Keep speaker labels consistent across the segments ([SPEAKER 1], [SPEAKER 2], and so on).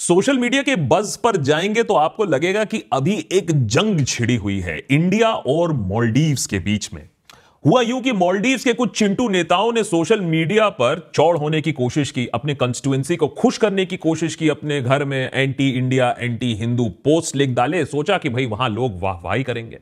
[SPEAKER 1] social media के बज पर जाएंगे तो आपको लगेगा कि अभी एक जंग छिड़ी हुई है इंडिया और मॉलडीव्स के बीच में हुआ यूं कि मॉलडीव्स के कुछ चिंटू नेताओं ने सोशल मीडिया पर चौड़ होने की कोशिश की अपने कंस्टिट्युएंसी को खुश करने की कोशिश की अपने घर में anti India anti Hindu post लिख डाले सोचा कि भाई वहां लोग वाहवाही करेंगे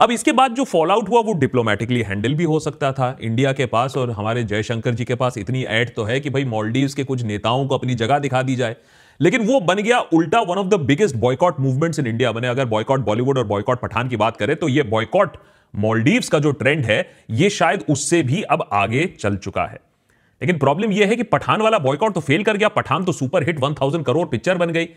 [SPEAKER 1] अब इसके बाद जो फॉलोआउट हुआ वो डिप्लोमेटिकली हैंडल भी हो सकता था इंडिया के पास और हमारे जयशंकर जी के पास इतनी ऐड तो है कि भाई मॉलडीव्स के कुछ नेताओं को अपनी जगह दिखा दी जाए लेकिन वो बन गया उल्टा one of the biggest boycott movements in India मैंने अगर बॉयकॉट बॉलीवुड और बॉयकॉट पठान की बात करें तो ये बॉयकॉट मॉलडीव्स का जो ट्रेंड है ये शायद उससे भी अब आगे चल चुका है लेकिन प्रॉब्लम ये है कि पठान वाला बॉयकॉट तो फेल कर गया पठान तो सुपर हिट 1000 करोड़ पिक्चर बन गई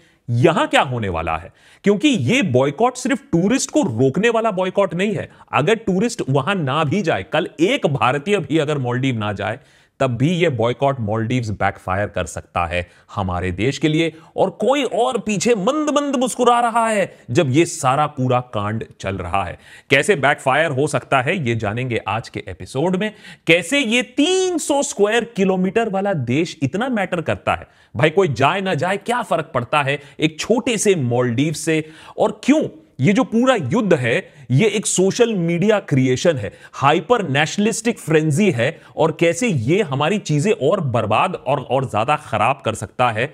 [SPEAKER 1] यहां क्या होने वाला है क्योंकि ये बॉयकॉट सिर्फ टूरिस्ट को रोकने वाला बॉयकॉट नहीं है अगर टूरिस्ट वहां ना भी जाए कल एक भारतीय भी अगर मॉलडीव ना जाए तब भी ये बॉयकॉट मॉलडीव्स बैकफायर कर सकता है हमारे देश के लिए और कोई और पीछे मंद मंद मुस्कुरा रहा है जब ये सारा पूरा कांड चल रहा है कैसे बैकफायर हो सकता है ये जानेंगे आज के एपिसोड में कैसे ये 300 स्क्वायर किलोमीटर वाला देश इतना मैटर करता है भाई कोई जाए ना जाए क्या फर्क पड़ता है एक छोटे से मॉलडीव से और क्यों ये जो पूरा युद्ध है ये एक सोशल मीडिया क्रिएशन है हाइपर नेशनलिस्टिक फ्रेंजी है और कैसे ये हमारी चीजें और बर्बाद और और ज्यादा खराब कर सकता है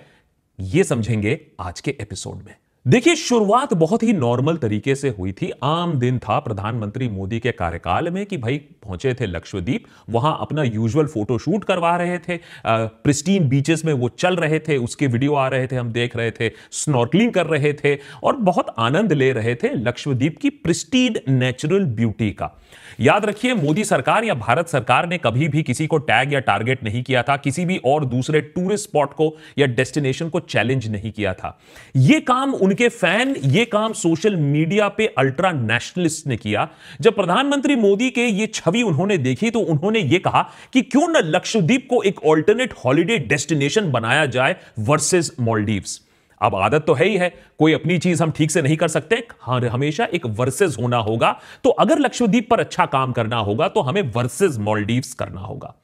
[SPEAKER 1] ये समझेंगे आज के एपिसोड में देखिए शुरुआत बहुत ही नॉर्मल तरीके से हुई थी आम दिन था प्रधानमंत्री मोदी के कार्यकाल में कि भाई पहुंचे थे लक्षद्वीप वहां अपना यूजुअल फोटो शूट करवा रहे थे प्रिस्टीन बीचेस में वो चल रहे थे उसके वीडियो आ रहे थे हम देख रहे थे स्नॉर्कलिंग कर रहे थे और बहुत आनंद ले रहे थे लक्षद्वीप की प्रिस्टीन नेचुरल ब्यूटी का याद रखिए मोदी सरकार या भारत सरकार ने कभी भी किसी को टैग या टारगेट नहीं किया था किसी भी और दूसरे टूरिस्ट स्पॉट को या डेस्टिनेशन को चैलेंज नहीं किया था यह काम उनके फैन ये काम सोशल मीडिया पे अल्ट्रा नेशनलिस्ट ने किया जब प्रधानमंत्री मोदी के ये छवि उन्होंने देखी तो उन्होंने ये कहा कि क्यों ना लक्षद्वीप को एक ऑल्टरनेट हॉलिडे डेस्टिनेशन बनाया जाए वर्सेस मॉलडीव्स अब आदत तो है ही है कोई अपनी चीज हम ठीक से नहीं कर सकते हाँ हमेशा एक वर्सेस होना होगा तो अगर लक्षद्वीप पर अच्छा काम करना होगा तो हमें वर्सेस मॉलडीव्स करना होगा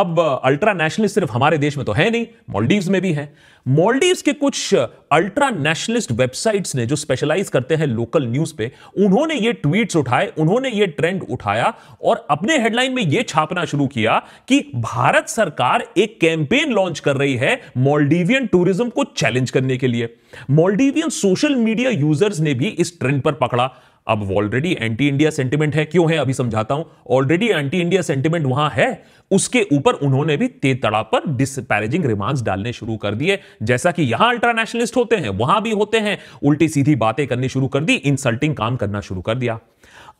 [SPEAKER 1] अब अल्ट्रा नेशनलिस्ट सिर्फ हमारे देश में तो है नहीं मॉलडीव्स में भी है मॉलडीव्स के कुछ अल्ट्रा नेशनलिस्ट वेबसाइट्स ने जो स्पेशलाइज करते हैं लोकल न्यूज पे उन्होंने ये ट्वीट्स उठाए उन्होंने ये ट्रेंड उठाया और अपने हेडलाइन में ये छापना शुरू किया कि भारत सरकार एक कैंपेन लॉन्च कर रही है मॉलडीवियन टूरिज्म को चैलेंज करने के लिए मॉलडीवियन सोशल मीडिया यूजर्स ने भी इस ट्रेंड पर पकड़ा अब ऑलरेडी एंटी इंडिया सेंटिमेंट है क्यों है अभी समझाता हूं ऑलरेडी एंटी इंडिया सेंटिमेंट वहां है उसके ऊपर उन्होंने भी तेतड़ा पर डिसपैरेजिंग रिमार्क्स डालने शुरू कर दिए जैसा कि यहां अल्ट्रा नेशनलिस्ट होते हैं वहां भी होते हैं उल्टी सीधी बातें करनी शुरू कर दी इंसल्टिंग काम करना शुरू कर दिया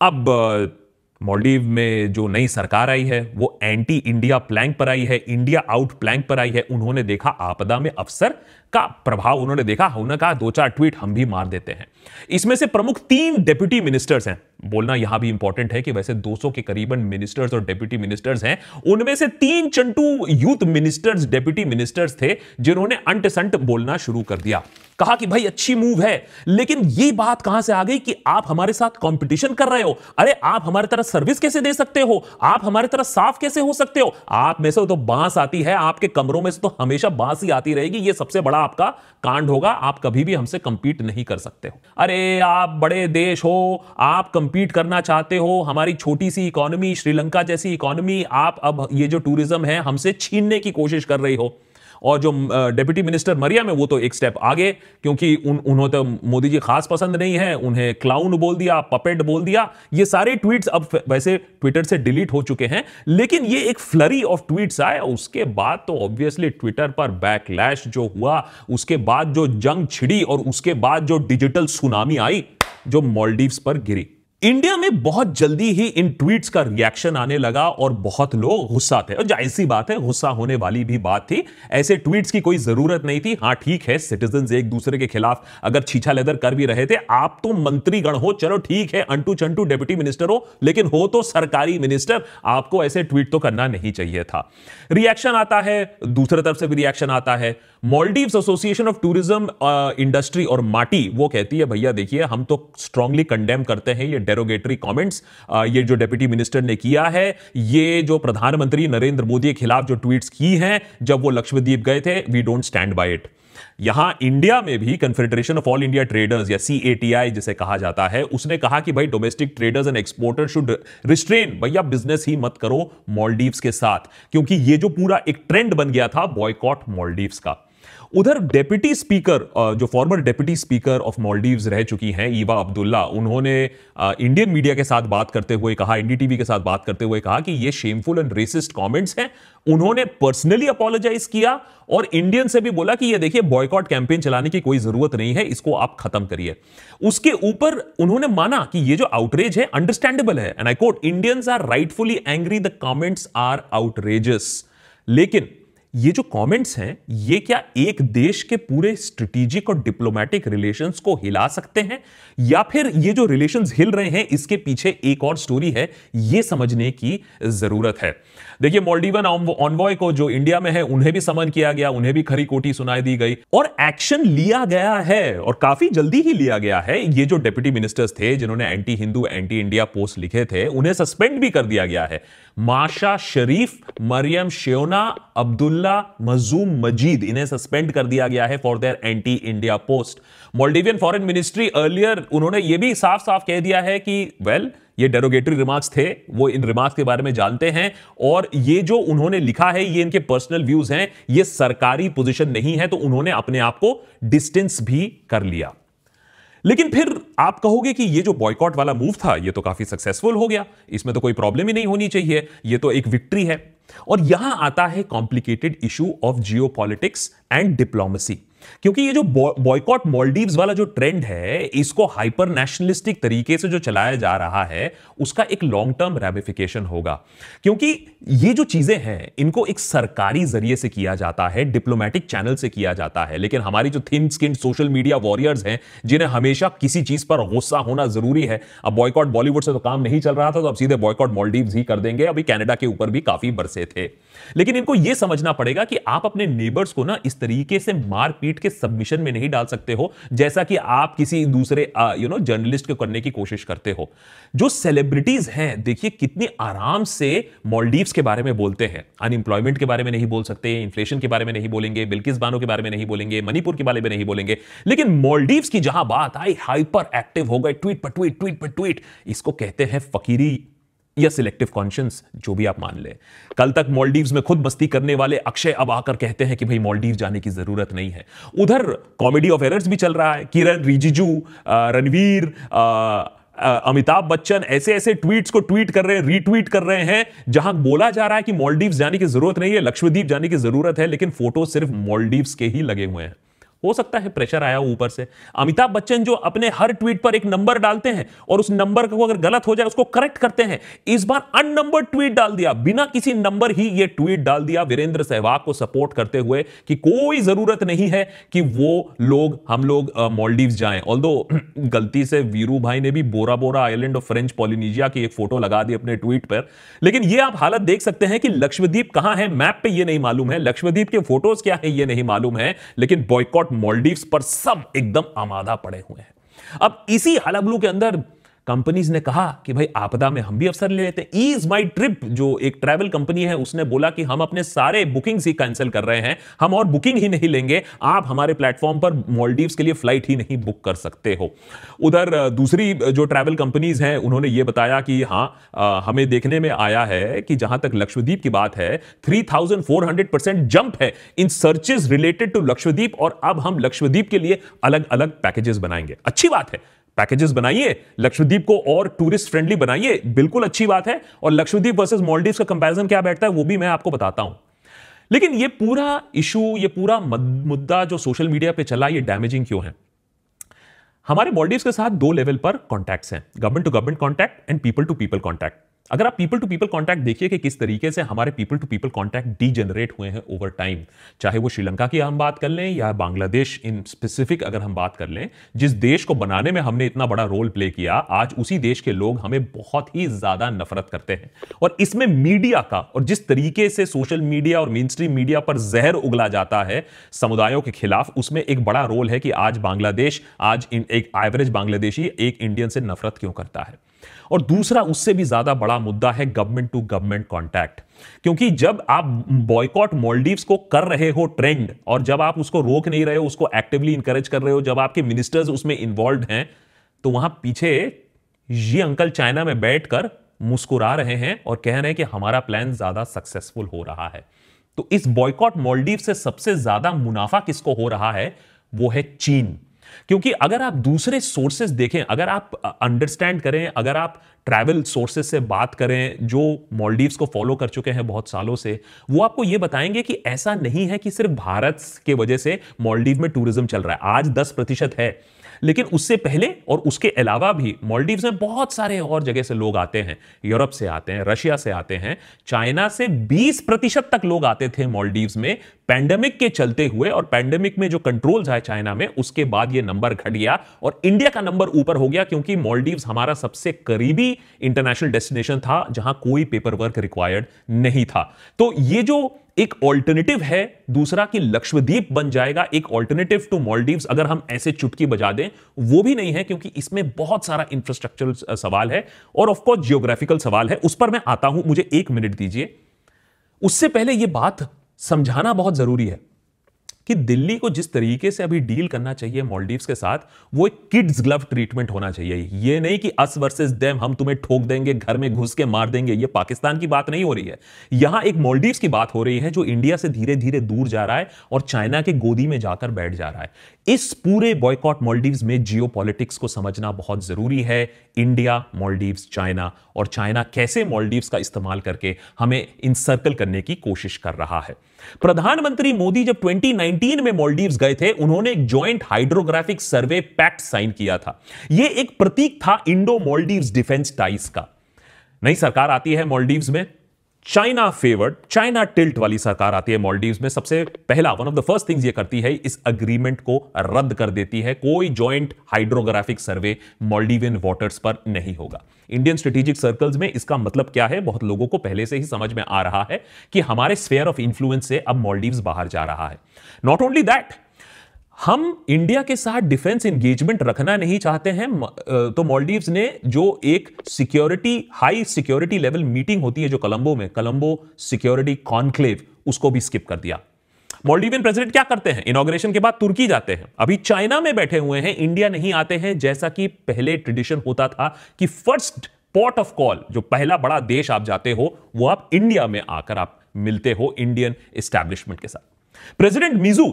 [SPEAKER 1] अब मॉलडीव में जो नई सरकार आई है वो एंटी इंडिया प्लैंक पर आई है इंडिया आउट प्लैंक पर आई है उन्होंने देखा आपदा में अफसर का प्रभाव उन्होंने देखा उन्होंने कहा दो चार ट्वीट हम भी मार देते हैं इसमें से प्रमुख तीन डेप्यूटी मिनिस्टर्स हैं बोलना यहां भी इंपॉर्टेंट है कि वैसे 200 के करीबन मिनिस्टर्स और डेप्यूटी मिनिस्टर्स हैं उनमें से तीन चंटू यूथ मिनिस्टर्स डेप्यूटी मिनिस्टर्स थे जिन्होंने अंट संट बोलना शुरू कर दिया कहा कि भाई अच्छी मूव है लेकिन ये बात कहां से आ गई कि आप हमारे साथ कंपटीशन कर रहे हो अरे आप हमारे तरह सर्विस कैसे दे सकते हो आप हमारे तरह साफ कैसे हो सकते हो आप में से तो बांस आती है आपके कमरों में से तो हमेशा बांस ही आती रहेगी ये सबसे बड़ा आपका कांड होगा आप कभी भी हमसे कंपीट नहीं कर सकते हो अरे आप बड़े देश हो आप कंप कंपीट करना चाहते हो हमारी छोटी सी इकोनॉमी श्रीलंका जैसी इकोनॉमी आप अब ये जो टूरिज्म है हमसे छीनने की कोशिश कर रही हो और जो डिप्टी मिनिस्टर मरियम है वो तो एक स्टेप आगे क्योंकि उन उन्होंने तो मोदी जी खास पसंद नहीं है उन्हें क्लाउन बोल दिया पपेट बोल दिया ये सारे ट्वीट्स अब वैसे ट्विटर से डिलीट हो चुके हैं लेकिन ये एक फ्लरी ऑफ ट्वीट्स आए उसके बाद तो ऑब्वियसली ट्विटर पर बैकलैश जो हुआ उसके बाद जो जंग छिड़ी और उसके बाद जो डिजिटल सुनामी आई जो मॉलडीव्स पर गिरी इंडिया में बहुत जल्दी ही इन ट्वीट्स का रिएक्शन आने लगा और बहुत लोग गुस्सा थे और जाहिर बात है गुस्सा होने वाली भी बात थी ऐसे ट्वीट्स की कोई जरूरत नहीं थी हाँ ठीक है सिटीजन एक दूसरे के खिलाफ अगर छीछा लेदर कर भी रहे थे आप तो मंत्रीगण हो चलो ठीक है अंटू चंटू डेप्यूटी मिनिस्टर हो लेकिन हो तो सरकारी मिनिस्टर आपको ऐसे ट्वीट तो करना नहीं चाहिए था रिएक्शन आता है दूसरे तरफ से भी रिएक्शन आता है Maldive association of tourism industry और माटी वो कहती है भैया देखिए हम तो स्ट्रांगली कंडेम करते हैं ये डेरोगेटरी कमेंट्स uh, ये जो डेप्यूटी मिनिस्टर ने किया है ये जो प्रधानमंत्री नरेंद्र मोदी के खिलाफ जो ट्वीट्स की हैं जब वो लक्ष्मद्वीप गए थे we don't stand by it यहां इंडिया में भी confederation of all India traders या सीएटीआई जिसे कहा जाता है उसने कहा कि भाई domestic traders and exporter should restrain भैया बिजनेस ही मत करो मॉलडीव्स के साथ क्योंकि ये जो पूरा एक ट्रेंड बन गया था बॉयकॉट मॉलडीव्स का उधर डेप्यूटी स्पीकर जो former deputy speaker of Maldives रह चुकी हैं ईवा अब्दुल्ला उन्होंने इंडियन मीडिया के साथ बात करते हुए कहा एनडीटीवी के साथ बात करते हुए कहा कि ये शेमफुल एंड रेसिस्ट कमेंट्स हैं उन्होंने पर्सनली अपोलोजाइज किया और इंडियन से भी बोला कि ये देखिए बॉयकॉट कैंपेन चलाने की कोई जरूरत नहीं है इसको आप खत्म करिए उसके ऊपर उन्होंने माना कि ये जो आउटरेज है अंडरस्टैंडेबल है and I quote Indians are rightfully angry the comments are outrageous लेकिन ये जो कमेंट्स हैं ये क्या एक देश के पूरे स्ट्रेटेजिक और डिप्लोमेटिक रिलेशंस को हिला सकते हैं या फिर ये जो रिलेशंस हिल रहे हैं इसके पीछे एक और स्टोरी है ये समझने की जरूरत है देखिए मोल्डीवन ऑनवॉय को जो इंडिया में है उन्हें भी समन किया गया उन्हें भी खरी कोटी सुनाई दी गई और एक्शन लिया गया है और काफी जल्दी ही लिया गया है ये जो डेप्यूटी मिनिस्टर्स थे जिन्होंने anti Hindu anti India post लिखे थे उन्हें सस्पेंड भी कर दिया गया है माशा शरीफ मरियम श्योना अब्दुल्ला मजूम मजीद इन्हें सस्पेंड कर दिया गया है for their anti India post Maldivian foreign ministry earlier उन्होंने ये भी साफ साफ कह दिया है कि वेल well, ये डेरोगेटरी रिमार्क्स थे वो इन रिमार्क्स के बारे में जानते हैं और ये जो उन्होंने लिखा है ये इनके पर्सनल व्यूज हैं ये सरकारी पोजीशन नहीं है तो उन्होंने अपने आप को डिस्टेंस भी कर लिया लेकिन फिर आप कहोगे कि ये जो बॉयकॉट वाला मूव था ये तो काफी सक्सेसफुल हो गया इसमें तो कोई प्रॉब्लम ही नहीं होनी चाहिए ये तो एक विक्ट्री है और यहां आता है complicated issue of geo and diplomacy क्योंकि ये जो बॉयकॉट मॉलडीव्स वाला जो ट्रेंड है इसको हाइपर नेशनलिस्टिक तरीके से जो चलाया जा रहा है उसका एक लॉन्ग टर्म रेमिफिकेशन होगा क्योंकि ये जो चीजें हैं इनको एक सरकारी जरिए से किया जाता है डिप्लोमेटिक चैनल से किया जाता है लेकिन हमारी जो thin skin social media warriors हैं जिन्हें हमेशा किसी चीज पर गुस्सा होना जरूरी है अब बॉयकॉट बॉलीवुड से तो काम नहीं चल रहा था तो अब सीधे बॉयकॉट मॉलडीव ही कर देंगे अभी कैनेडा के ऊपर भी काफी बरसे थे लेकिन इनको यह समझना पड़ेगा कि आप अपने नेबर्स को ना इस तरीके से मारपीट नीट के सबमिशन में नहीं डाल सकते हो जैसा कि आप किसी दूसरे यू नो जर्नलिस्ट को करने की कोशिश करते हो जो सेलिब्रिटीज हैं देखिए कितनी आराम से मॉलडीव्स के बारे में बोलते हैं अनएम्प्लॉयमेंट के बारे में नहीं बोल सकते इन्फ्लेशन के बारे में नहीं बोलेंगे बिल्किस बानो के बारे में नहीं बोलेंगे मणिपुर के बारे में नहीं बोलेंगे लेकिन मॉलडीव्स की जहां बात आई हाइपर एक्टिव हो गए ट्वीट पर ट्वीट ट्वीट पर ट्वीट इसको कहते हैं फकीरी या सिलेक्टिव कॉन्शियंस जो भी आप मान लें कल तक मॉलडीव्स में खुद मस्ती करने वाले अक्षय अब आकर कहते हैं कि भाई मॉलडीव जाने की जरूरत नहीं है उधर कॉमेडी ऑफ एरर्स भी चल रहा है किरण रिजिजू रणवीर अमिताभ बच्चन ऐसे ऐसे ट्वीट्स को ट्वीट कर रहे हैं रीट्वीट कर रहे हैं जहां बोला जा रहा है कि मॉलडीव्स जाने की जरूरत नहीं है लक्ष्मीद्वीप जाने की जरूरत है लेकिन फोटो सिर्फ मॉलडीव्स के ही लगे हुए हैं हो सकता है प्रेशर आया ऊपर से अमिताभ बच्चन जो अपने हर ट्वीट पर एक नंबर डालते हैं और उस नंबर को अगर गलत हो जाए उसको करेक्ट करते हैं इस बार अननंबर ट्वीट डाल दिया बिना किसी नंबर ही ये ट्वीट डाल दिया वीरेंद्र सहवाग को सपोर्ट करते हुए कि कोई जरूरत नहीं है कि वो लोग हम लोग मॉलडीव जाए ऑल गलती से वीरू भाई ने भी Bora Bora island of French Polynesia की एक फोटो लगा दी अपने ट्वीट पर लेकिन ये आप हालत देख सकते हैं कि लक्ष्मदीप कहां है मैप पे ये नहीं मालूम है लक्ष्मदीप के फोटोज क्या है ये नहीं मालूम है लेकिन बॉयकॉट मॉलडीव्स पर सब एकदम आमादा पड़े हुए हैं अब इसी हलबलू के अंदर कंपनीज ने कहा कि भाई आपदा में हम भी अवसर ले लेते हैं इज माई ट्रिप जो एक ट्रैवल कंपनी है उसने बोला कि हम अपने सारे बुकिंग्स ही कैंसिल कर रहे हैं हम और बुकिंग ही नहीं लेंगे आप हमारे प्लेटफॉर्म पर मॉलडीव के लिए फ्लाइट ही नहीं बुक कर सकते हो उधर दूसरी जो ट्रैवल कंपनीज हैं उन्होंने ये बताया कि हाँ हमें देखने में आया है कि जहां तक लक्ष्मीप की बात है थ्री परसेंट जंप है in searches related to Lakshadweep और अब हम लक्ष्मीप के लिए अलग अलग पैकेजेस बनाएंगे अच्छी बात है पैकेजेस बनाइए लक्षद्वीप को और टूरिस्ट फ्रेंडली बनाइए बिल्कुल अच्छी बात है और लक्षद्वीप वर्सेज मॉलडीव का कंपेरिजन क्या बैठता है वो भी मैं आपको बताता हूं लेकिन ये पूरा इशू ये पूरा मुद्दा जो सोशल मीडिया पे चला ये डैमेजिंग क्यों है हमारे मॉलडीव के साथ दो लेवल पर कॉन्टैक्ट्स हैं government to government contact and people to people contact अगर आप पीपल टू पीपल कॉन्टैक्ट देखिए कि किस तरीके से हमारे people to people contact degenerate हुए हैं ओवर टाइम चाहे वो श्रीलंका की हम बात कर लें या बांग्लादेश इन स्पेसिफिक अगर हम बात कर लें जिस देश को बनाने में हमने इतना बड़ा रोल प्ले किया आज उसी देश के लोग हमें बहुत ही ज़्यादा नफरत करते हैं और इसमें मीडिया का और जिस तरीके से सोशल मीडिया और मेन स्ट्रीम मीडिया पर जहर उगला जाता है समुदायों के खिलाफ उसमें एक बड़ा रोल है कि आज बांग्लादेश आज एक एवरेज बांग्लादेशी एक इंडियन से नफरत क्यों करता है और दूसरा उससे भी ज़्यादा बड़ा मुद्दा है गवर्नमेंट टू गवर्नमेंट कॉन्टैक्ट क्योंकि जब आप बॉयकॉट मॉलडीव्स को कर रहे हो ट्रेंड और जब आप उसको रोक नहीं रहे हो उसको एक्टिवली इंकरेज कर रहे हो जब आपके मिनिस्टर्स उसमें इन्वॉल्व हैं तो वहां पीछे ये अंकल चाइना में बैठकर मुस्कुरा रहे हैं और कह रहे हैं कि हमारा प्लान ज्यादा सक्सेसफुल हो रहा है तो इस बॉयकॉट मॉलडीव से सबसे ज्यादा मुनाफा किसको हो रहा है वो है चीन क्योंकि अगर आप दूसरे सोर्सेज देखें अगर आप अंडरस्टैंड करें अगर आप ट्रैवल सोर्सेज से बात करें जो मॉलडीव्स को फॉलो कर चुके हैं बहुत सालों से वो आपको ये बताएंगे कि ऐसा नहीं है कि सिर्फ भारत के वजह से मॉलडीव में टूरिज्म चल रहा है आज दस प्रतिशत है लेकिन उससे पहले और उसके अलावा भी मॉलडीव्स में बहुत सारे और जगह से लोग आते हैं यूरोप से आते हैं रशिया से आते हैं चाइना से 20 प्रतिशत तक लोग आते थे मॉलडीव्स में पैंडेमिक के चलते हुए और पैंडेमिक में जो कंट्रोल्स आए चाइना में उसके बाद ये नंबर घट गया और इंडिया का नंबर ऊपर हो गया क्योंकि मॉलडीव्स हमारा सबसे करीबी इंटरनेशनल डेस्टिनेशन था जहां कोई पेपर वर्क रिक्वायर्ड नहीं था तो ये जो एक ऑल्टरनेटिव है दूसरा कि लक्षद्वीप बन जाएगा एक ऑल्टरनेटिव टू मॉलडीव्स अगर हम ऐसे चुटकी बजा दें वो भी नहीं है क्योंकि इसमें बहुत सारा इंफ्रास्ट्रक्चर सवाल है और ऑफकोर्स जियोग्राफिकल सवाल है उस पर मैं आता हूं मुझे एक मिनट दीजिए उससे पहले यह बात समझाना बहुत जरूरी है कि दिल्ली को जिस तरीके से अभी डील करना चाहिए मॉलडीव्स के साथ वो एक किड्स ग्लव ट्रीटमेंट होना चाहिए ये नहीं कि अस वर्सेस देम हम तुम्हें ठोक देंगे घर में घुस के मार देंगे ये पाकिस्तान की बात नहीं हो रही है यहां एक मॉलडीव्स की बात हो रही है जो इंडिया से धीरे धीरे दूर जा रहा है और चाइना के गोदी में जाकर बैठ जा रहा है इस पूरे बॉयकॉट मॉलडीव्स में जियो को समझना बहुत जरूरी है इंडिया मॉलडीव्स चाइना और चाइना कैसे मॉलडीव्स का इस्तेमाल करके हमें इंसर्कल करने की कोशिश कर रहा है प्रधानमंत्री मोदी जब 2019 में मॉलडीव्स गए थे उन्होंने एक joint hydrographic survey pact sign किया था यह एक प्रतीक था इंडो मॉलडीव डिफेंस टाइस का नई सरकार आती है मॉलडीव्स में चाइना फेवर्ड चाइना टिल्ट वाली सरकार आती है मॉलडीव में सबसे पहला one of the first things ये करती है इस अग्रीमेंट को रद्द कर देती है कोई joint hydrographic survey Maldivian waters पर नहीं होगा इंडियन स्ट्रेटेजिक सर्कल्स में इसका मतलब क्या है बहुत लोगों को पहले से ही समझ में आ रहा है कि हमारे स्फेयर ऑफ इन्फ्लुएंस से अब मॉलडीव बाहर जा रहा है नॉट ओनली दैट हम इंडिया के साथ डिफेंस एंगेजमेंट रखना नहीं चाहते हैं तो मॉलडीव्स ने जो एक security high security level meeting होती है जो कलंबो में कलंबो सिक्योरिटी कॉन्क्लेव उसको भी स्किप कर दिया मॉलडीवियन प्रेसिडेंट क्या करते हैं इनोग्रेशन के बाद तुर्की जाते हैं अभी चाइना में बैठे हुए हैं इंडिया नहीं आते हैं जैसा कि पहले ट्रेडिशन होता था कि फर्स्ट पॉट ऑफ कॉल जो पहला बड़ा देश आप जाते हो वो आप इंडिया में आकर आप मिलते हो इंडियन एस्टैब्लिशमेंट के साथ प्रेसिडेंट मिजू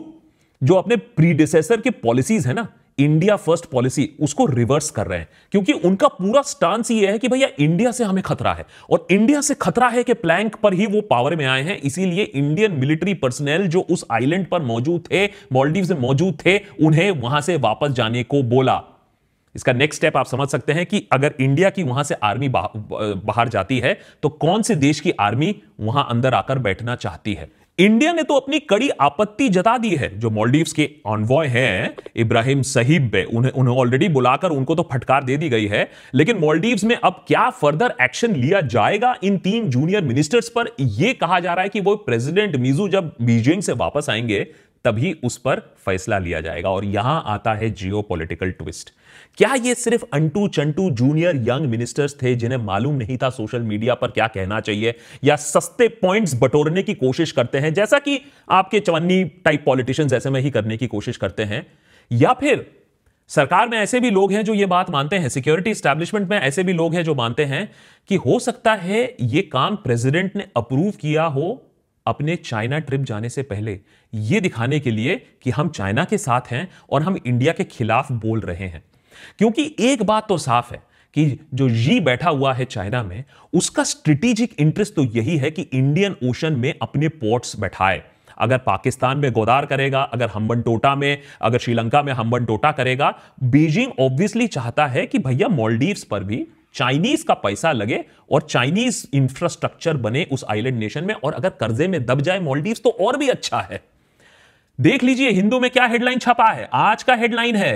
[SPEAKER 1] जो अपने प्रीडिसेसर की पॉलिसीज है ना इंडिया फर्स्ट पॉलिसी उसको रिवर्स कर रहे हैं क्योंकि उनका पूरा स्टांस ये है कि भैया इंडिया से हमें खतरा है और इंडिया से खतरा है कि प्लैंक पर ही वो पावर में आए हैं इसीलिए इंडियन मिलिट्री पर्सनल जो उस आइलैंड पर मौजूद थे मॉलडीव में मौजूद थे उन्हें वहां से वापस जाने को बोला इसका नेक्स्ट स्टेप आप समझ सकते हैं कि अगर इंडिया की वहां से आर्मी बाहर जाती है तो कौन से देश की आर्मी वहां अंदर आकर बैठना चाहती है इंडिया ने तो अपनी कड़ी आपत्ति जता दी है जो मॉलडीव्स के ऑनवॉय हैं इब्राहिम सहीब बे उन्हें उन्हें ऑलरेडी बुलाकर उनको तो फटकार दे दी गई है लेकिन मॉलडीव्स में अब क्या फर्दर एक्शन लिया जाएगा इन तीन जूनियर मिनिस्टर्स पर यह कहा जा रहा है कि वो प्रेसिडेंट मिजू जब बीजिंग से वापस आएंगे तभी उस पर फैसला लिया जाएगा और यहां आता है जियो ट्विस्ट क्या ये सिर्फ अंटू चंटू जूनियर यंग मिनिस्टर्स थे जिन्हें मालूम नहीं था सोशल मीडिया पर क्या कहना चाहिए या सस्ते पॉइंट्स बटोरने की कोशिश करते हैं जैसा कि आपके चवन्नी टाइप पॉलिटिशियंस ऐसे में ही करने की कोशिश करते हैं या फिर सरकार में ऐसे भी लोग हैं जो ये बात मानते हैं सिक्योरिटी स्टैब्लिशमेंट में ऐसे भी लोग हैं जो मानते हैं कि हो सकता है ये काम प्रेसिडेंट ने अप्रूव किया हो अपने चाइना ट्रिप जाने से पहले ये दिखाने के लिए कि हम चाइना के साथ हैं और हम इंडिया के खिलाफ बोल रहे हैं क्योंकि एक बात तो साफ है कि जो जी बैठा हुआ है चाइना में उसका स्ट्रेटेजिक इंटरेस्ट तो यही है कि इंडियन ओशन में अपने पोर्ट्स बैठाए अगर पाकिस्तान में गोदार करेगा अगर हम्बन टोटा में अगर श्रीलंका में हम्बन टोटा करेगा बीजिंग ऑब्वियसली चाहता है कि भैया मॉलडीव्स पर भी चाइनीज का पैसा लगे और चाइनीज इंफ्रास्ट्रक्चर बने उस आइलैंड नेशन में और अगर कर्जे में दब जाए मॉलडीव तो और भी अच्छा है देख लीजिए हिंदू में क्या हेडलाइन छपा है आज का हेडलाइन है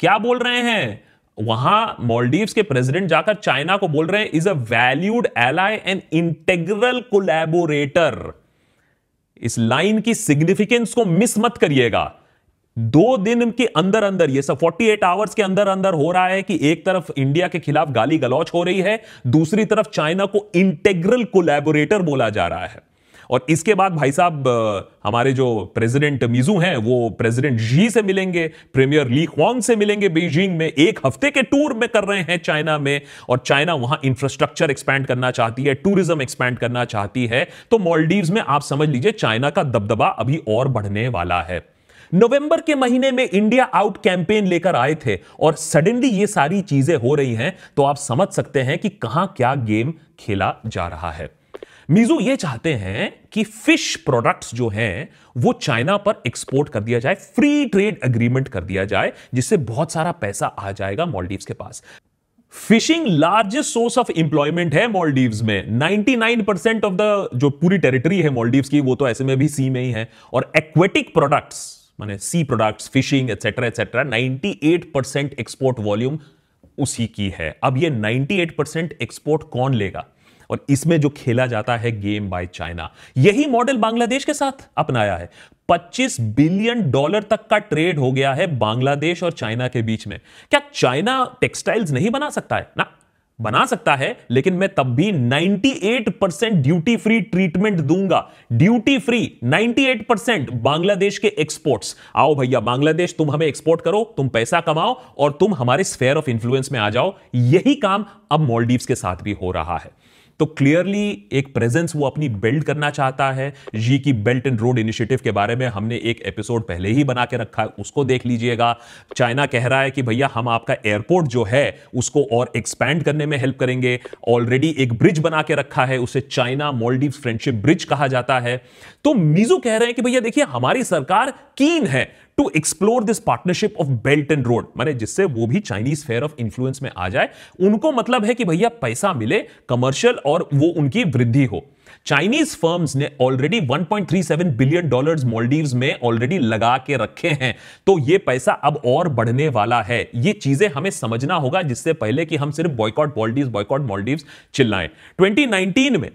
[SPEAKER 1] क्या बोल रहे हैं वहां मॉलडीव्स के प्रेसिडेंट जाकर चाइना को बोल रहे हैं is a valued ally and integral collaborator इस लाइन की सिग्निफिकेंस को मिस मत करिएगा दो दिन के अंदर अंदर ये सब 48 आवर्स के अंदर अंदर हो रहा है कि एक तरफ इंडिया के खिलाफ गाली गलौच हो रही है दूसरी तरफ चाइना को इंटेग्रल कोलैबोरेटर बोला जा रहा है और इसके बाद भाई साहब हमारे जो प्रेसिडेंट मिजू हैं वो प्रेसिडेंट जी से मिलेंगे प्रीमियर ली क्वांग से मिलेंगे बीजिंग में एक हफ्ते के टूर में कर रहे हैं चाइना में और चाइना वहां इंफ्रास्ट्रक्चर एक्सपैंड करना चाहती है टूरिज्म एक्सपैंड करना चाहती है तो मॉलडीव्स में आप समझ लीजिए चाइना का दबदबा अभी और बढ़ने वाला है नवंबर के महीने में इंडिया आउट कैंपेन लेकर आए थे और सडनली ये सारी चीजें हो रही हैं तो आप समझ सकते हैं कि कहां क्या गेम खेला जा रहा है मिजू ये चाहते हैं कि फिश प्रोडक्ट्स जो हैं वो चाइना पर एक्सपोर्ट कर दिया जाए फ्री ट्रेड एग्रीमेंट कर दिया जाए जिससे बहुत सारा पैसा आ जाएगा मॉलडीव्स के पास fishing largest source of employment है मॉलडीव्स में 99 परसेंट ऑफ द जो पूरी टेरिटरी है मॉलडीव्स की वो तो ऐसे में भी सी में ही है और एक्वेटिक प्रोडक्ट्स माने sea products fishing etcetera etcetera 98 percent export volume उसी की है अब ये 98 परसेंट एक्सपोर्ट कौन लेगा और इसमें जो खेला जाता है गेम बाय चाइना यही मॉडल बांग्लादेश के साथ अपनाया है 25 बिलियन डॉलर तक का ट्रेड हो गया है बांग्लादेश और चाइना के बीच में क्या चाइना टेक्सटाइल्स नहीं बना सकता है ना बना सकता है लेकिन मैं तब भी 98 परसेंट ड्यूटी फ्री ट्रीटमेंट दूंगा ड्यूटी फ्री 98 परसेंट बांग्लादेश के एक्सपोर्ट्स आओ भैया बांग्लादेश तुम हमें एक्सपोर्ट करो तुम पैसा कमाओ और तुम हमारे स्फेयर ऑफ इन्फ्लुएंस में आ जाओ यही काम अब मॉलडीव्स के साथ भी हो रहा है तो क्लियरली एक प्रेजेंस वो अपनी बिल्ड करना चाहता है जी की बेल्ट एंड रोड इनिशिएटिव के बारे में हमने एक एपिसोड पहले ही बना के रखा है उसको देख लीजिएगा चाइना कह रहा है कि भैया हम आपका एयरपोर्ट जो है उसको और एक्सपैंड करने में हेल्प करेंगे ऑलरेडी एक ब्रिज बना के रखा है उसे चाइना मोलडीव फ्रेंडशिप ब्रिज कहा जाता है तो मीजो कह रहे हैं कि भैया देखिए हमारी सरकार कीन है to explore this partnership of belt and road मैंने जिससे वो भी चाइनीज फेयर ऑफ इन्फ्लुएंस में आ जाए उनको मतलब है कि भैया पैसा मिले कमर्शियल और वो उनकी वृद्धि हो चाइनीज फर्म्स ने ऑलरेडी 1.37 बिलियन डॉलर्स मालदीव्स में ऑलरेडी लगा के रखे हैं तो ये पैसा अब और बढ़ने वाला है ये चीजें हमें समझना होगा जिससे पहले कि हम सिर्फ बॉयकॉट मॉलडीव बॉयकॉट मॉलडीव चिल्लाएं 2019 में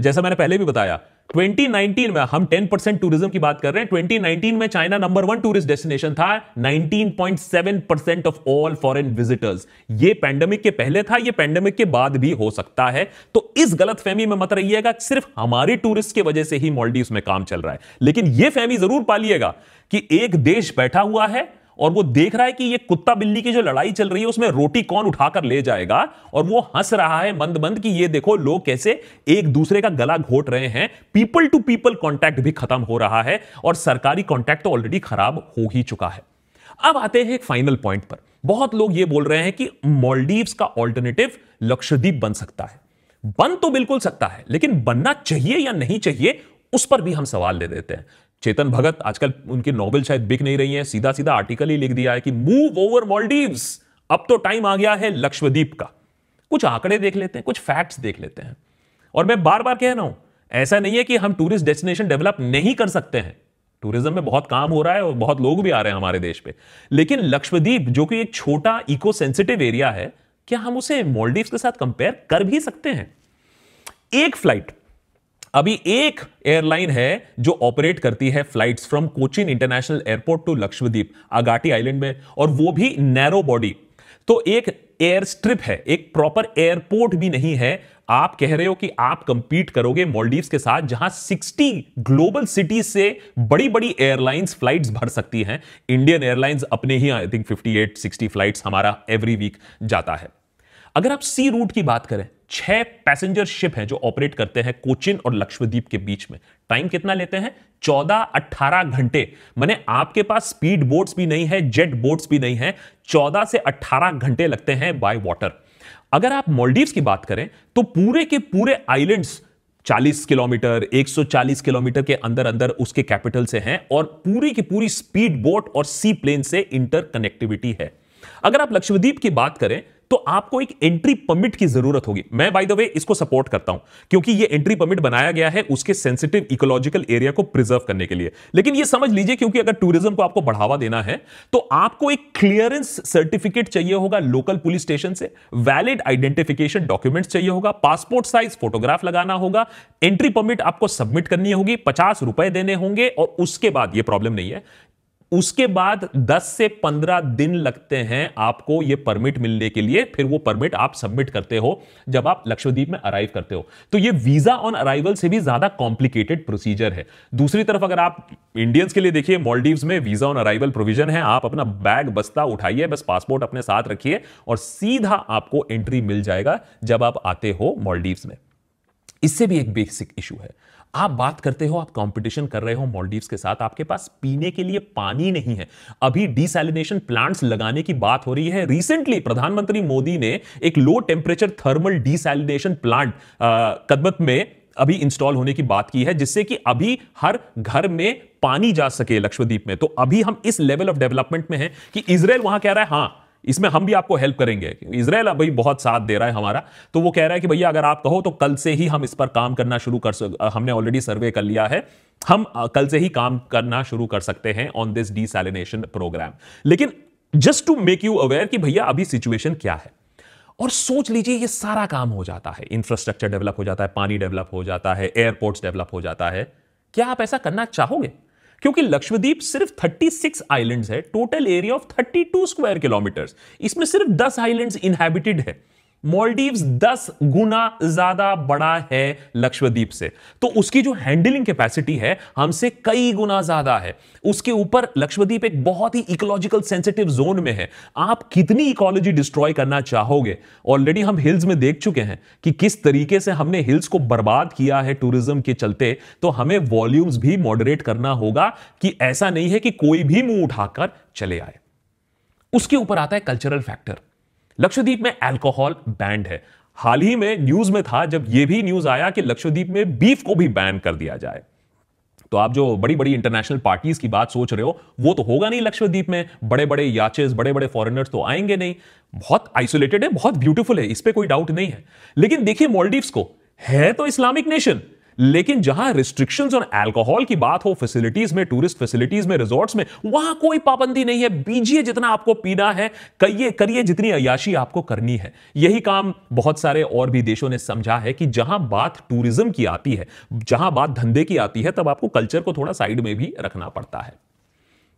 [SPEAKER 1] जैसा मैंने पहले भी बताया 2019 में हम 10 टूरिज्म की बात कर रहे हैं 2019 में China number one tourist destination था 19.7 ऑफ ऑल फॉरेन विजिटर्स ये पैंडेमिक के पहले था ये पैंडेमिक के बाद भी हो सकता है तो इस गलत फहमी में मत रहिएगा सिर्फ हमारी टूरिस्ट के वजह से ही मॉलडीव में काम चल रहा है लेकिन यह फहमी जरूर पालिएगा कि एक देश बैठा हुआ है और वो देख रहा है कि ये कुत्ता बिल्ली की जो लड़ाई चल रही है उसमें रोटी कौन उठाकर ले जाएगा और वो हंस रहा है मंद मंद कि ये देखो लोग कैसे एक दूसरे का गला घोट रहे हैं पीपल टू पीपल कॉन्टैक्ट भी खत्म हो रहा है और सरकारी कॉन्टैक्ट तो ऑलरेडी खराब हो ही चुका है अब आते हैं एक फाइनल पॉइंट पर बहुत लोग ये बोल रहे हैं कि मॉलडीव का ऑल्टरनेटिव लक्षद्वीप बन सकता है बन तो बिल्कुल सकता है लेकिन बनना चाहिए या नहीं चाहिए उस पर भी हम सवाल ले देते हैं चेतन भगत आजकल उनकी नॉवल शायद बिक नहीं रही है सीधा सीधा आर्टिकल ही लिख दिया है कि मूव ओवर मॉलडीव्स अब तो टाइम आ गया है लक्ष्मदीप का कुछ आंकड़े देख लेते हैं कुछ फैक्ट्स देख लेते हैं और मैं बार बार कह रहा हूं ऐसा नहीं है कि हम टूरिस्ट डेस्टिनेशन डेवलप नहीं कर सकते हैं टूरिज्म में बहुत काम हो रहा है और बहुत लोग भी आ रहे हैं हमारे देश पे लेकिन लक्ष्मदीप जो कि एक छोटा इको सेंसिटिव एरिया है क्या हम उसे मॉलडीव के साथ कंपेयर कर भी सकते हैं एक फ्लाइट अभी एक एयरलाइन है जो ऑपरेट करती है flights from Cochin international airport to लक्ष्मीप आगाटी आइलैंड में और वो भी नैरो बॉडी तो एक एयर स्ट्रिप है एक प्रॉपर एयरपोर्ट भी नहीं है आप कह रहे हो कि आप कंपीट करोगे मॉलडीव्स के साथ जहां 60 ग्लोबल सिटीज से बड़ी बड़ी एयरलाइंस फ्लाइट्स भर सकती हैं इंडियन एयरलाइंस अपने ही आई थिंक 58 60 फ्लाइट्स हमारा एवरी वीक जाता है अगर आप सी रूट की बात करें छह पैसेंजर शिप हैं जो ऑपरेट करते हैं कोचिन और लक्ष्मीप के बीच में टाइम कितना लेते हैं चौदह अट्ठारह घंटे मैंने आपके पास स्पीड बोट्स भी नहीं है जेट बोट्स भी नहीं है चौदह से अट्ठारह घंटे लगते हैं बाय वाटर अगर आप मॉलडीव्स की बात करें तो पूरे के पूरे आइलैंड्स 40 किलोमीटर 140 किलोमीटर के अंदर अंदर उसके कैपिटल से हैं और पूरी की पूरी स्पीड बोट और सी प्लेन से इंटर कनेक्टिविटी है अगर आप लक्ष्मीप की बात करें तो आपको एक एंट्री परमिट की जरूरत होगी मैं बाय द वे इसको सपोर्ट करता हूं क्योंकि ये एंट्री परमिट बनाया गया है उसके सेंसिटिव इकोलॉजिकल एरिया को प्रिजर्व करने के लिए लेकिन ये समझ लीजिए क्योंकि अगर टूरिज्म को आपको बढ़ावा देना है तो आपको एक क्लियरेंस सर्टिफिकेट चाहिए होगा लोकल पुलिस स्टेशन से वैलिड आइडेंटिफिकेशन डॉक्यूमेंट्स चाहिए होगा पासपोर्ट साइज फोटोग्राफ लगाना होगा एंट्री परमिट आपको सबमिट करनी होगी पचास रुपए देने होंगे और उसके बाद यह प्रॉब्लम नहीं है उसके बाद 10 से 15 दिन लगते हैं आपको ये परमिट मिलने के लिए फिर वो परमिट आप सबमिट करते हो जब आप लक्षद्वीप में अराइव करते हो तो ये वीजा ऑन अराइवल से भी ज्यादा कॉम्प्लिकेटेड प्रोसीजर है दूसरी तरफ अगर आप इंडियंस के लिए देखिए मॉलडीव में वीजा ऑन अराइवल प्रोविजन है आप अपना बैग बस्ता उठाइए बस पासपोर्ट अपने साथ रखिए और सीधा आपको एंट्री मिल जाएगा जब आप आते हो मॉलडीव में इससे भी एक बेसिक इशू है आप बात करते हो आप कंपटीशन कर रहे हो मॉलडीव्स के साथ आपके पास पीने के लिए पानी नहीं है अभी डिसैलिनेशन प्लांट्स लगाने की बात हो रही है रिसेंटली प्रधानमंत्री मोदी ने एक low temperature thermal desalination plant Kadmat में अभी इंस्टॉल होने की बात की है जिससे कि अभी हर घर में पानी जा सके लक्षद्वीप में तो अभी हम इस लेवल ऑफ डेवलपमेंट में हैं कि इसराइल वहां कह रहा है हाँ इसमें हम भी आपको हेल्प करेंगे इसराइल भाई बहुत साथ दे रहा है हमारा तो वो कह रहा है कि भैया अगर आप कहो तो कल से ही हम इस पर काम करना शुरू कर हमने ऑलरेडी सर्वे कर लिया है हम कल से ही काम करना शुरू कर सकते हैं ऑन दिस डिसलिनेशन प्रोग्राम लेकिन just to make you aware कि भैया अभी सिचुएशन क्या है और सोच लीजिए ये सारा काम हो जाता है इंफ्रास्ट्रक्चर डेवलप हो जाता है पानी डेवलप हो जाता है एयरपोर्ट्स डेवलप हो जाता है क्या आप ऐसा करना चाहोगे क्योंकि लक्षद्वीप सिर्फ 36 आइलैंड है total area of 32 square kilometres इसमें सिर्फ 10 आइलैंड्स इनहैबिटेड है मॉलडीव्स दस गुना ज्यादा बड़ा है लक्षद्वीप से तो उसकी जो हैंडलिंग कैपेसिटी है हमसे कई गुना ज्यादा है उसके ऊपर लक्षद्वीप एक बहुत ही इकोलॉजिकल सेंसिटिव जोन में है आप कितनी इकोलॉजी डिस्ट्रॉय करना चाहोगे ऑलरेडी हम हिल्स में देख चुके हैं कि किस तरीके से हमने हिल्स को बर्बाद किया है टूरिज्म के चलते तो हमें वॉल्यूम्स भी मॉडरेट करना होगा कि ऐसा नहीं है कि कोई भी मुंह उठाकर चले आए उसके ऊपर आता है कल्चरल फैक्टर लक्षद्वीप में अल्कोहल बैंड है हाल ही में न्यूज में था जब यह भी न्यूज आया कि लक्षद्वीप में बीफ को भी बैन कर दिया जाए तो आप जो बड़ी बड़ी इंटरनेशनल पार्टीज की बात सोच रहे हो वो तो होगा नहीं लक्षद्वीप में बड़े बड़े याचेस बड़े बड़े फॉरेनर्स तो आएंगे नहीं बहुत आइसोलेटेड है बहुत ब्यूटीफुल है इस पर कोई डाउट नहीं है लेकिन देखिए मॉलडीव्स को है तो इस्लामिक नेशन लेकिन जहां रिस्ट्रिक्शन ऑन एल्कोहल की बात हो फैसिलिटीज में टूरिस्ट फैसिलिटीज में रिजॉर्ट में वहां कोई पाबंदी नहीं है बीजिए जितना आपको पीना है करिए करिए जितनी अयाशी आपको करनी है यही काम बहुत सारे और भी देशों ने समझा है कि जहां बात टूरिज्म की आती है जहां बात धंधे की आती है तब आपको कल्चर को थोड़ा साइड में भी रखना पड़ता है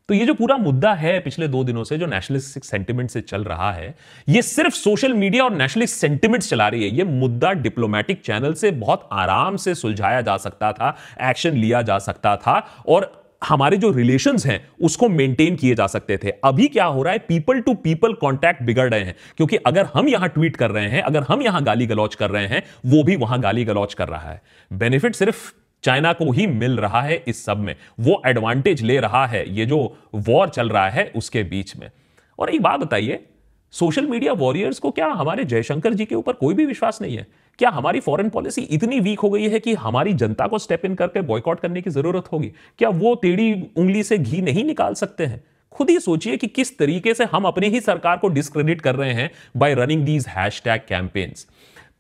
[SPEAKER 1] तो ये जो पूरा मुद्दा है पिछले दो दिनों से जो नेशनलिस्ट सेंटिमेंट से चल रहा है ये सिर्फ सोशल मीडिया और नेशनलिस्ट सेंटिमेंट चला रही है ये मुद्दा डिप्लोमेटिक चैनल से बहुत आराम से सुलझाया जा सकता था एक्शन लिया जा सकता था और हमारे जो रिलेशंस हैं उसको मेंटेन किए जा सकते थे अभी क्या हो रहा है पीपल टू पीपल कांटेक्ट बिगड़ रहे हैं क्योंकि अगर हम यहां ट्वीट कर रहे हैं अगर हम यहां गाली गलौच कर रहे हैं वो भी वहां गाली गलौच कर रहा है बेनिफिट सिर्फ चाइना को ही मिल रहा है इस सब में वो एडवांटेज ले रहा है ये जो वॉर चल रहा है उसके बीच में और एक बात बताइए सोशल मीडिया वॉरियर्स को क्या हमारे जयशंकर जी के ऊपर कोई भी विश्वास नहीं है क्या हमारी फॉरेन पॉलिसी इतनी वीक हो गई है कि हमारी जनता को स्टेप इन करके बॉयकॉट करने की जरूरत होगी क्या वो टेढ़ी उंगली से घी नहीं निकाल सकते हैं खुद ही सोचिए कि किस तरीके से हम अपनी ही सरकार को डिस्क्रेडिट कर रहे हैं by running these hashtag campaigns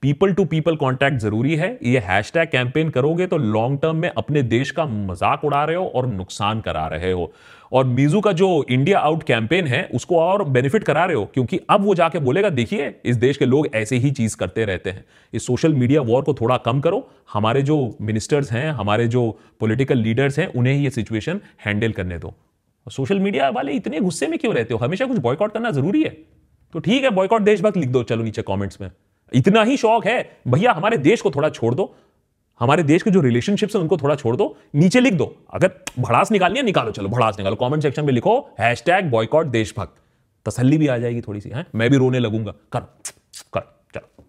[SPEAKER 1] people to people contact जरूरी है ये हैश टैग कैंपेन करोगे तो लॉन्ग टर्म में अपने देश का मजाक उड़ा रहे हो और नुकसान करा रहे हो और मीजू का जो इंडिया आउट कैंपेन है उसको और बेनिफिट करा रहे हो क्योंकि अब वो जाके बोलेगा देखिए इस देश के लोग ऐसे ही चीज करते रहते हैं इस सोशल मीडिया वॉर को थोड़ा कम करो हमारे जो मिनिस्टर्स हैं हमारे जो पॉलिटिकल लीडर्स हैं उन्हें ये सिचुएशन हैंडल करने दो सोशल मीडिया वाले इतने गुस्से में क्यों रहते हो हमेशा कुछ बॉयकॉट करना जरूरी है तो ठीक है बॉयकॉट देशभक्त लिख दो चलो नीचे कॉमेंट्स में इतना ही शौक है भैया हमारे देश को थोड़ा छोड़ दो हमारे देश के जो रिलेशनशिप्स हैं उनको थोड़ा छोड़ दो नीचे लिख दो अगर भड़ास निकालनी है निकालो चलो भड़ास निकालो कमेंट सेक्शन में लिखो हैश टैग बॉयकॉट देशभक्त तसली भी आ जाएगी थोड़ी सी है मैं भी रोने लगूंगा करो करो चलो